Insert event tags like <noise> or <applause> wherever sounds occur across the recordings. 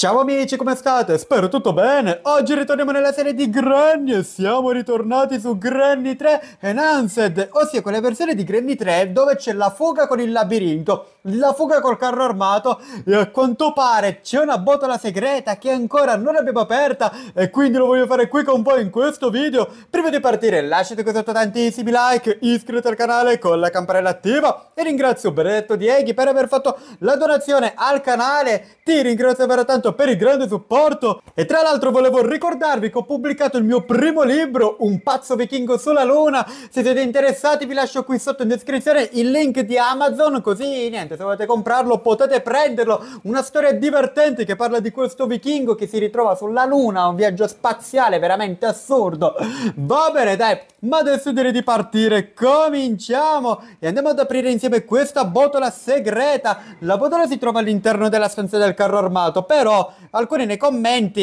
Ciao amici, come state? Spero tutto bene! Oggi ritorniamo nella serie di Granny e siamo ritornati su Granny 3 Enhanced, ossia quella versione di Granny 3 dove c'è la fuga con il labirinto la fuga col carro armato e a quanto pare c'è una botola segreta che ancora non abbiamo aperta e quindi lo voglio fare qui con voi in questo video. Prima di partire lasciate qui sotto tantissimi like, iscrivetevi al canale con la campanella attiva e ringrazio Benedetto Dieghi per aver fatto la donazione al canale, ti ringrazio veramente tanto per il grande supporto e tra l'altro volevo ricordarvi che ho pubblicato il mio primo libro, Un pazzo vichingo sulla luna, se siete interessati vi lascio qui sotto in descrizione il link di Amazon così niente se volete comprarlo potete prenderlo. Una storia divertente che parla di questo vichingo che si ritrova sulla luna, un viaggio spaziale veramente assurdo. Va bene, dai, ma adesso direi di partire, cominciamo e andiamo ad aprire insieme questa botola segreta. La botola si trova all'interno della stanza del carro armato, però alcuni nei commenti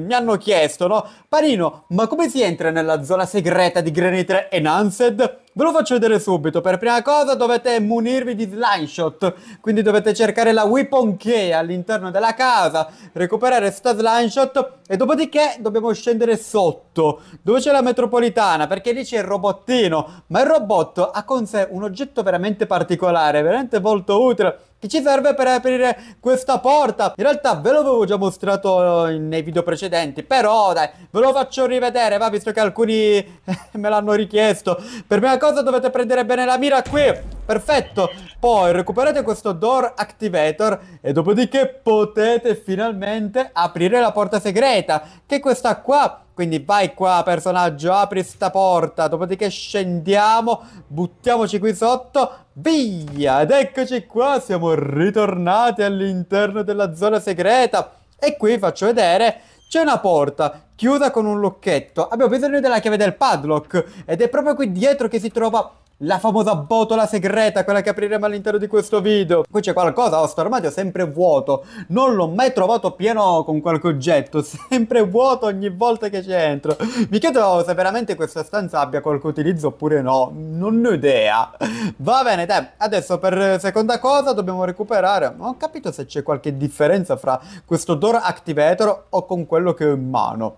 mi hanno chiesto, no? Parino, ma come si entra nella zona segreta di Granite Enhanced? Ve lo faccio vedere subito, per prima cosa dovete munirvi di slime shot, quindi dovete cercare la weapon key all'interno della casa, recuperare sta slime shot e dopodiché dobbiamo scendere sotto, dove c'è la metropolitana, perché dice il robottino, ma il robot ha con sé un oggetto veramente particolare, veramente molto utile che ci serve per aprire questa porta. In realtà ve l'avevo già mostrato nei video precedenti, però dai, ve lo faccio rivedere, va, visto che alcuni <laughs> me l'hanno richiesto. Per prima cosa dovete prendere bene la mira qui. Perfetto, poi recuperate questo door activator e dopodiché potete finalmente aprire la porta segreta, che è questa qua. Quindi vai qua personaggio, apri sta porta, dopodiché scendiamo, buttiamoci qui sotto, via! Ed eccoci qua, siamo ritornati all'interno della zona segreta. E qui faccio vedere c'è una porta chiusa con un lucchetto. Abbiamo bisogno della chiave del padlock ed è proprio qui dietro che si trova la famosa botola segreta, quella che apriremo all'interno di questo video. Qui c'è qualcosa, oh, sto armadio è sempre vuoto. Non l'ho mai trovato pieno con qualche oggetto, <laughs> sempre vuoto ogni volta che c'entro. Mi chiedo se veramente questa stanza abbia qualche utilizzo oppure no, non ne ho idea. Va bene, dai, adesso per seconda cosa dobbiamo recuperare. Non ho capito se c'è qualche differenza fra questo door activator o con quello che ho in mano.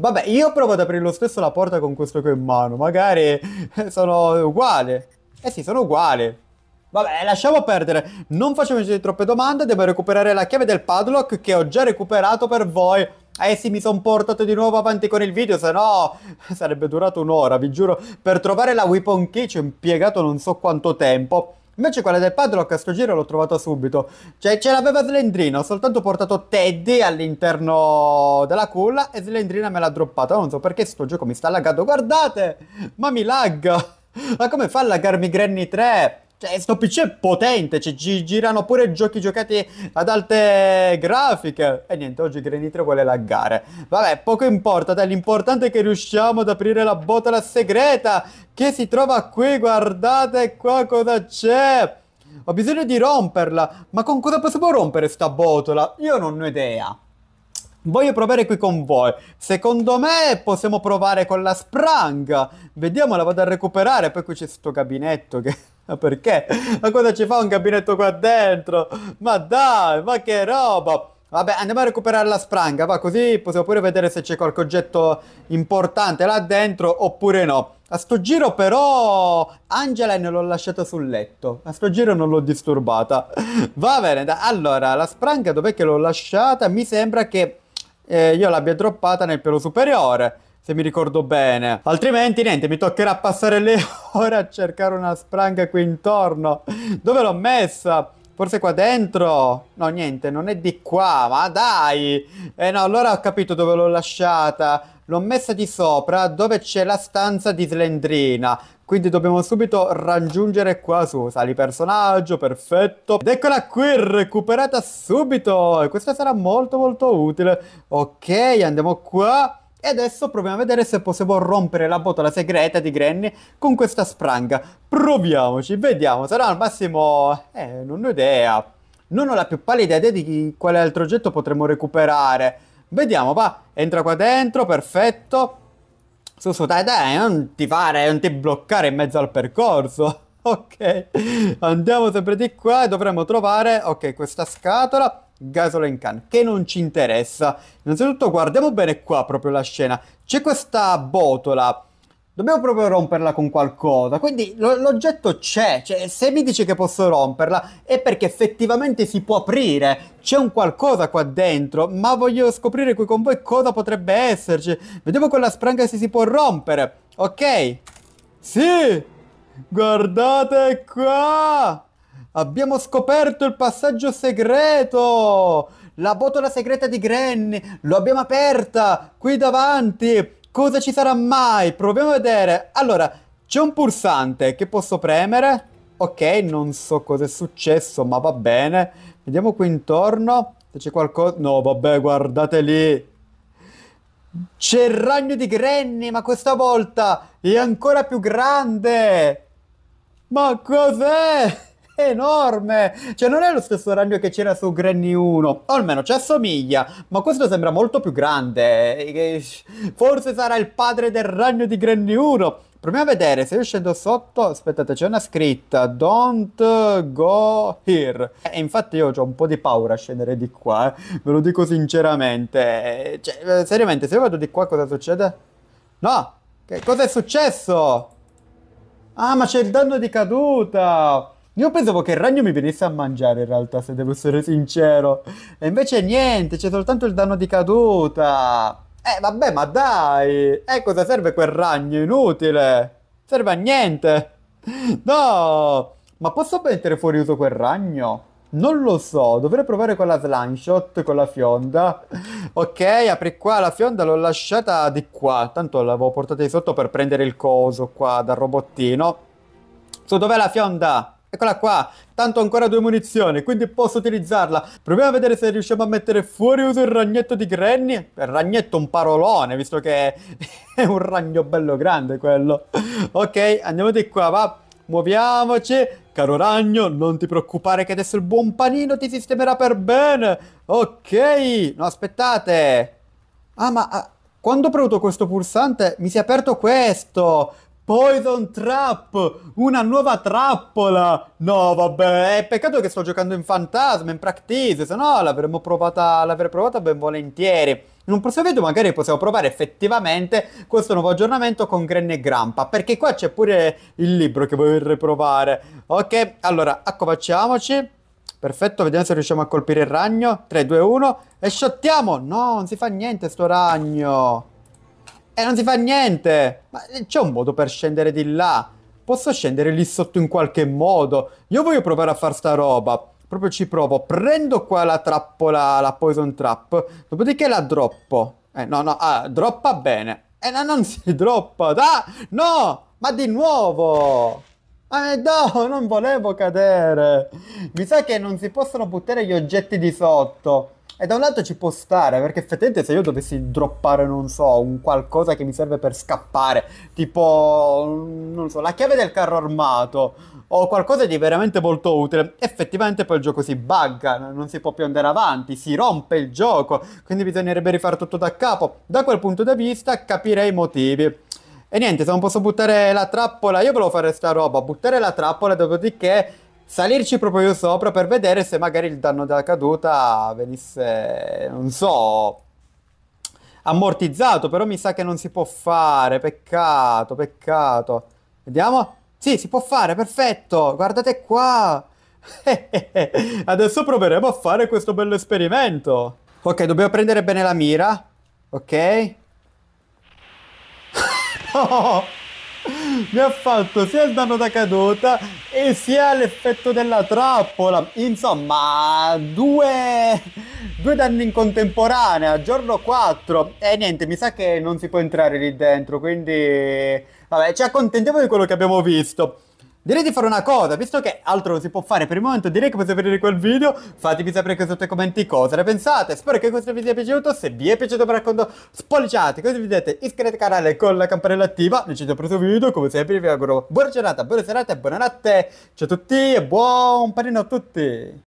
Vabbè, io provo ad aprire lo stesso la porta con questo che ho in mano. Magari <laughs> sono uguale. Eh sì, sono uguale. Vabbè, lasciamo perdere. Non facciamoci troppe domande. Devo recuperare la chiave del padlock che ho già recuperato per voi. Eh sì, mi sono portato di nuovo avanti con il video, se no sarebbe durato un'ora, vi giuro. Per trovare la weapon key ci ho impiegato non so quanto tempo. Invece quella del padlock a sto giro l'ho trovata subito. Cioè ce l'aveva Slendrina, ho soltanto portato Teddy all'interno della culla e Slendrina me l'ha droppata. Non so perché sto gioco mi sta laggando. Guardate! Ma mi lagga! Ma come fa a laggarmi Granny 3? Cioè, sto PC è potente, cioè, gi- girano pure giochi giocati ad alte grafiche. E niente, oggi Grenitro vuole laggare. Vabbè, poco importa, dai, l'importante è che riusciamo ad aprire la botola segreta che si trova qui, guardate qua cosa c'è. Ho bisogno di romperla, ma con cosa possiamo rompere sta botola? Io non ho idea. Voglio provare qui con voi. Secondo me possiamo provare con la sprang. Vediamo, la vado a recuperare. Poi qui c'è questo gabinetto che ma perché? Ma cosa ci fa un gabinetto qua dentro? Ma dai, ma che roba! Vabbè, andiamo a recuperare la spranga, va così possiamo pure vedere se c'è qualche oggetto importante là dentro oppure no. A sto giro però Angelen l'ho lasciata sul letto, a sto giro non l'ho disturbata. Va bene, allora, la spranga dov'è che l'ho lasciata? Mi sembra che eh, io l'abbia droppata nel pelo superiore se mi ricordo bene. Altrimenti, niente, mi toccherà passare le <laughs> ore a cercare una spranga qui intorno. Dove l'ho messa? Forse qua dentro? No, niente, non è di qua, ma dai! Eh no, allora ho capito dove l'ho lasciata. L'ho messa di sopra, dove c'è la stanza di Slendrina. Quindi dobbiamo subito raggiungere qua su. Sali personaggio, perfetto. Ed eccola qui, recuperata subito! E questa sarà molto molto utile. Ok, andiamo qua. E adesso proviamo a vedere se possiamo rompere la botola segreta di Granny con questa spranga. Proviamoci, vediamo, sarà al massimo... Eh, non ho idea. Non ho la più pallida idea di quale altro oggetto potremmo recuperare. Vediamo, va, entra qua dentro, perfetto. Su, su, dai, dai, non ti fare, non ti bloccare in mezzo al percorso. <laughs> Ok, andiamo sempre di qua e dovremmo trovare, ok, questa scatola gasoline can, che non ci interessa. Innanzitutto guardiamo bene qua proprio la scena. C'è questa botola dobbiamo proprio romperla con qualcosa. Quindi l'oggetto c'è, cioè, se mi dice che posso romperla è perché effettivamente si può aprire, c'è un qualcosa qua dentro, ma voglio scoprire qui con voi cosa potrebbe esserci. Vediamo con la spranga se si può rompere, ok? Sì! Guardate qua! Abbiamo scoperto il passaggio segreto! La botola segreta di Granny! Lo abbiamo aperta! Qui davanti! Cosa ci sarà mai? Proviamo a vedere! Allora, c'è un pulsante che posso premere. Ok, non so cosa è successo, ma va bene. Vediamo qui intorno se c'è qualcosa... No, vabbè, guardate lì! C'è il ragno di Granny, ma questa volta è ancora più grande! Ma cos'è? enorme! Cioè non è lo stesso ragno che c'era su Granny 1, o almeno ci assomiglia, ma questo sembra molto più grande. Forse sarà il padre del ragno di Granny 1. Proviamo a vedere, se io scendo sotto, aspettate, c'è una scritta, don't go here. E infatti io ho un po' di paura a scendere di qua, eh. ve lo dico sinceramente. Cioè, eh, seriamente, se io vado di qua cosa succede? No! Che cosa è successo? Ah, ma c'è il danno di caduta! Io pensavo che il ragno mi venisse a mangiare in realtà, se devo essere sincero. E invece niente, c'è soltanto il danno di caduta. Eh vabbè, ma dai! Eh cosa serve quel ragno inutile? Serve a niente! No! Ma posso mettere fuori uso quel ragno? Non lo so, dovrei provare con la shot con la fionda. Ok, apri qua la fionda, l'ho lasciata di qua. Tanto l'avevo portata di sotto per prendere il coso qua dal robottino. Su, dov'è la fionda? Eccola qua, tanto ho ancora due munizioni, quindi posso utilizzarla. Proviamo a vedere se riusciamo a mettere fuori uso il ragnetto di Granny. Il ragnetto un parolone, visto che <laughs> è un ragno bello grande quello. Ok, andiamo di qua, va. Muoviamoci. Caro ragno, non ti preoccupare che adesso il buon panino ti sistemerà per bene. Ok, no aspettate. Ah, ma... Ah, quando ho premuto questo pulsante mi si è aperto questo. Poison Trap, una nuova trappola. No, vabbè, è peccato che sto giocando in fantasma, in practice, se no l'avremmo provata, l'avrei provata ben volentieri. In un prossimo video magari possiamo provare effettivamente questo nuovo aggiornamento con Granny e Grampa, perché qua c'è pure il libro che vorrei provare. Ok, allora, accovacciamoci. Perfetto, vediamo se riusciamo a colpire il ragno. 3, 2, 1 e shottiamo! No, non si fa niente sto ragno. E eh, non si fa niente! Ma eh, c'è un modo per scendere di là. Posso scendere lì sotto in qualche modo. Io voglio provare a far sta roba. Proprio ci provo. Prendo qua la trappola, la poison trap. Dopodiché la droppo. Eh, no, no, ah, droppa bene. Eh, no, non <laughs> si droppa. Ah, no! Ma di nuovo! Eh no, non volevo cadere. Mi sa che non si possono buttare gli oggetti di sotto. E da un lato ci può stare, perché effettivamente se io dovessi droppare, non so, un qualcosa che mi serve per scappare, tipo, non so, la chiave del carro armato, o qualcosa di veramente molto utile, effettivamente poi il gioco si bugga, non si può più andare avanti, si rompe il gioco, quindi bisognerebbe rifare tutto da capo. Da quel punto di vista capirei i motivi. E niente, se non posso buttare la trappola, io volevo fare sta roba, buttare la trappola, dopodiché salirci proprio io sopra per vedere se magari il danno della caduta venisse, non so, ammortizzato, però mi sa che non si può fare, peccato, peccato. Vediamo? Sì, si può fare, perfetto, guardate qua. <laughs> Adesso proveremo a fare questo bello esperimento. Ok, dobbiamo prendere bene la mira. Ok. <laughs> oh! mi ha fatto sia il danno da caduta e sia l'effetto della trappola. Insomma, due, due danni in contemporanea, giorno 4. E niente, mi sa che non si può entrare lì dentro, quindi... Vabbè, ci accontentiamo di quello che abbiamo visto. Direi di fare una cosa, visto che altro non si può fare per il momento, direi che possiamo vedere quel video. Fatemi sapere qui sotto i commenti cosa ne pensate. Spero che questo video vi sia piaciuto. Se vi è piaciuto, mi raccomando, spolliciate, così vedete iscrivetevi al canale con la campanella attiva. Non ci sono preso video. Come sempre, vi auguro buona giornata, buona serata e buonanotte. Ciao a tutti e buon panino a tutti.